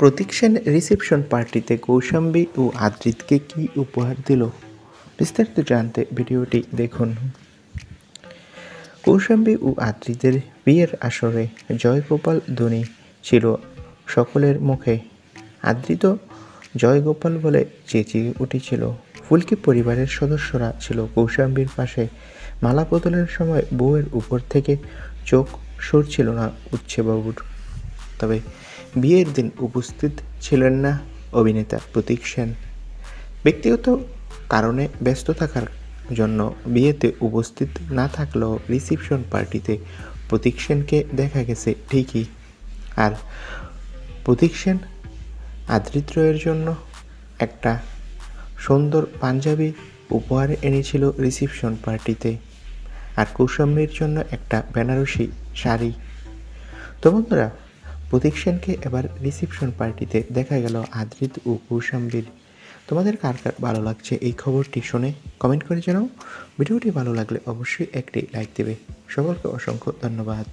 প্রতীক্ষণ reception পার্টিতে কৌশাম্বী ও আদ্রিতকে কি উপহার দিল বিস্তারিত জানতে ভিডিওটি দেখুন কৌশাম্বী ও আদ্রিতের বিয়ের আসরে জয়গোপাল ধোনি ছিল সকলের মুখে আদ্রিত জয়গোপাল বলে চেঁচিয়ে উঠেছিল ফুলকি পরিবারের সদস্যরা ছিল কৌশাম্বীর পাশে মালা বদলের সময় বউয়ের উপর থেকে চোখ সরছিল না উচ্ছেবাবুর তবে বিয়ের দিন উপস্থিত ছিলেন না অভিনেতা প্রতীক সেন ব্যক্তিগত কারণে ব্যস্ত থাকার জন্য বিয়েতে উপস্থিত না থাকলেও রিসিপশন পার্টিতে প্রতীক সেনকে দেখা গেছে ঠিকই আর প্রতীক সেন আদৃত্রয়ের জন্য একটা সুন্দর পাঞ্জাবি উপহার এনেছিল রিসিপশন পার্টিতে আর কৌশম্যের জন্য একটা বেনারসি শাড়ি তো বন্ধুরা প্রতীক এবার রিসিপশন পার্টিতে দেখা গেল আদ্রিত ও কৌশাম্বীর তোমাদের কার কার ভালো লাগছে এই খবরটি শুনে কমেন্ট করে জানাও ভিডিওটি ভালো লাগলে অবশ্যই একটি লাইক দেবে সকলকে অসংখ্য ধন্যবাদ